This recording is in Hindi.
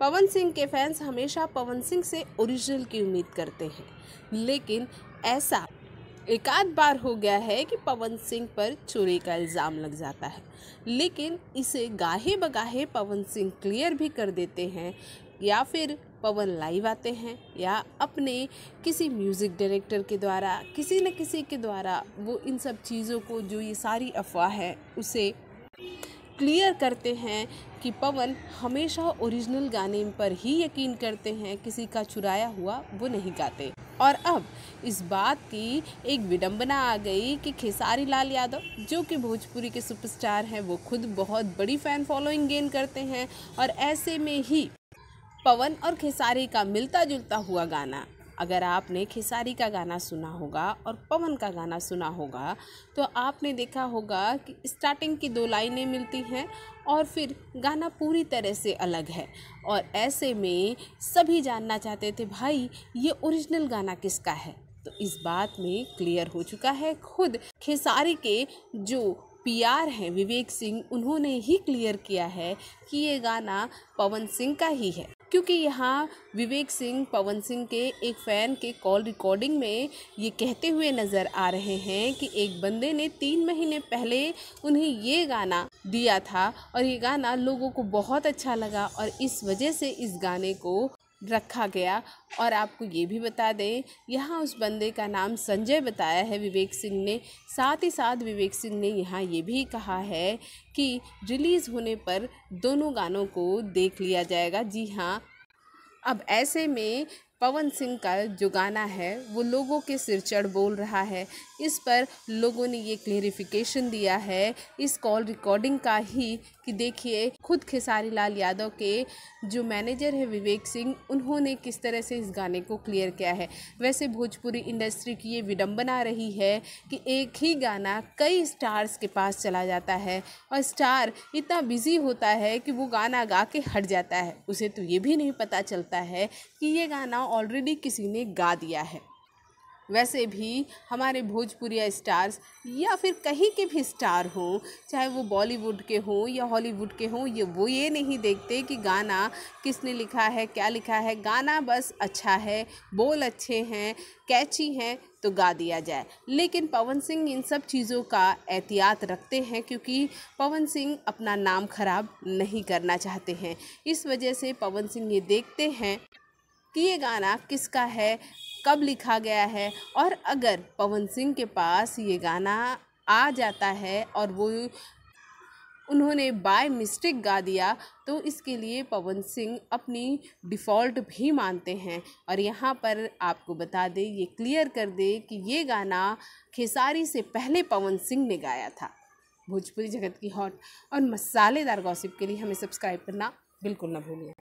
पवन सिंह के फैंस हमेशा पवन सिंह से ओरिजिनल की उम्मीद करते हैं लेकिन ऐसा एक आध बार हो गया है कि पवन सिंह पर चोरी का इल्ज़ाम लग जाता है लेकिन इसे गाहे बगाहे पवन सिंह क्लियर भी कर देते हैं या फिर पवन लाइव आते हैं या अपने किसी म्यूज़िक डायरेक्टर के द्वारा किसी न किसी के द्वारा वो इन सब चीज़ों को जो ये सारी अफवाह है उसे क्लियर करते हैं कि पवन हमेशा ओरिजिनल गाने पर ही यकीन करते हैं किसी का चुराया हुआ वो नहीं गाते और अब इस बात की एक विडंबना आ गई कि खेसारी लाल यादव जो कि भोजपुरी के सुपरस्टार हैं वो खुद बहुत बड़ी फ़ैन फॉलोइंग गेन करते हैं और ऐसे में ही पवन और खेसारी का मिलता जुलता हुआ गाना अगर आपने खेसारी का गाना सुना होगा और पवन का गाना सुना होगा तो आपने देखा होगा कि स्टार्टिंग की दो लाइनें मिलती हैं और फिर गाना पूरी तरह से अलग है और ऐसे में सभी जानना चाहते थे भाई ये ओरिजिनल गाना किसका है तो इस बात में क्लियर हो चुका है खुद खेसारी के जो पीआर हैं विवेक सिंह उन्होंने ही क्लियर किया है कि ये गाना पवन सिंह का ही है क्योंकि यहाँ विवेक सिंह पवन सिंह के एक फ़ैन के कॉल रिकॉर्डिंग में ये कहते हुए नज़र आ रहे हैं कि एक बंदे ने तीन महीने पहले उन्हें ये गाना दिया था और ये गाना लोगों को बहुत अच्छा लगा और इस वजह से इस गाने को रखा गया और आपको ये भी बता दें यहाँ उस बंदे का नाम संजय बताया है विवेक सिंह ने साथ ही साथ विवेक सिंह ने यहाँ ये भी कहा है कि रिलीज़ होने पर दोनों गानों को देख लिया जाएगा जी हाँ अब ऐसे में पवन सिंह का जो गाना है वो लोगों के सिर चढ़ बोल रहा है इस पर लोगों ने ये क्लेरिफिकेशन दिया है इस कॉल रिकॉर्डिंग का ही कि देखिए खुद खेसारी लाल यादव के जो मैनेजर है विवेक सिंह उन्होंने किस तरह से इस गाने को क्लियर किया है वैसे भोजपुरी इंडस्ट्री की ये विडम्बना रही है कि एक ही गाना कई स्टार्स के पास चला जाता है और स्टार इतना बिजी होता है कि वो गाना गा के हट जाता है उसे तो ये भी नहीं पता चलता है कि ये गाना ऑलरेडी किसी ने गा दिया है वैसे भी हमारे भोजपुरिया स्टार्स या फिर कहीं के भी स्टार हों चाहे वो बॉलीवुड के हों या हॉलीवुड के हों ये वो ये नहीं देखते कि गाना किसने लिखा है क्या लिखा है गाना बस अच्छा है बोल अच्छे हैं कैची हैं तो गा दिया जाए लेकिन पवन सिंह इन सब चीज़ों का एहतियात रखते हैं क्योंकि पवन सिंह अपना नाम खराब नहीं करना चाहते हैं इस वजह से पवन सिंह ये देखते हैं कि ये गाना किसका है कब लिखा गया है और अगर पवन सिंह के पास ये गाना आ जाता है और वो उन्होंने बाय मिस्टेक गा दिया तो इसके लिए पवन सिंह अपनी डिफ़ॉल्ट भी मानते हैं और यहाँ पर आपको बता दें ये क्लियर कर दें कि ये गाना खेसारी से पहले पवन सिंह ने गाया था भोजपुरी जगत की हॉट और मसालेदार गॉसिप के लिए हमें सब्सक्राइब करना बिल्कुल ना भूलिए